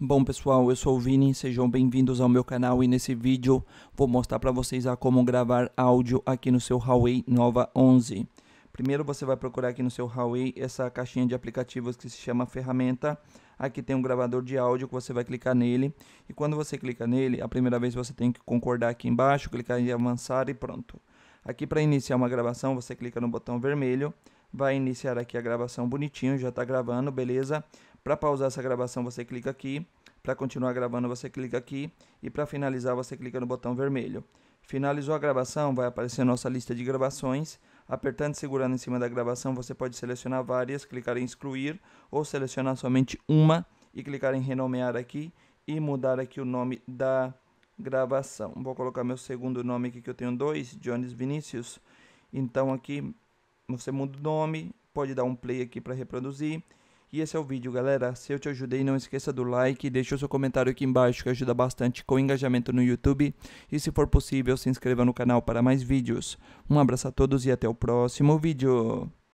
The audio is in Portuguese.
Bom pessoal, eu sou o Vini, sejam bem-vindos ao meu canal e nesse vídeo vou mostrar para vocês a como gravar áudio aqui no seu Huawei Nova 11. Primeiro você vai procurar aqui no seu Huawei essa caixinha de aplicativos que se chama ferramenta. Aqui tem um gravador de áudio que você vai clicar nele e quando você clica nele, a primeira vez você tem que concordar aqui embaixo, clicar em avançar e pronto. Aqui para iniciar uma gravação você clica no botão vermelho, vai iniciar aqui a gravação bonitinho, já está gravando, beleza? Para pausar essa gravação, você clica aqui. Para continuar gravando, você clica aqui. E para finalizar, você clica no botão vermelho. Finalizou a gravação, vai aparecer a nossa lista de gravações. Apertando e segurando em cima da gravação, você pode selecionar várias, clicar em excluir ou selecionar somente uma e clicar em renomear aqui e mudar aqui o nome da gravação. Vou colocar meu segundo nome aqui que eu tenho dois, Jones Vinícius. Então aqui você muda o nome, pode dar um play aqui para reproduzir. E esse é o vídeo, galera. Se eu te ajudei, não esqueça do like, deixa o seu comentário aqui embaixo que ajuda bastante com o engajamento no YouTube. E se for possível, se inscreva no canal para mais vídeos. Um abraço a todos e até o próximo vídeo.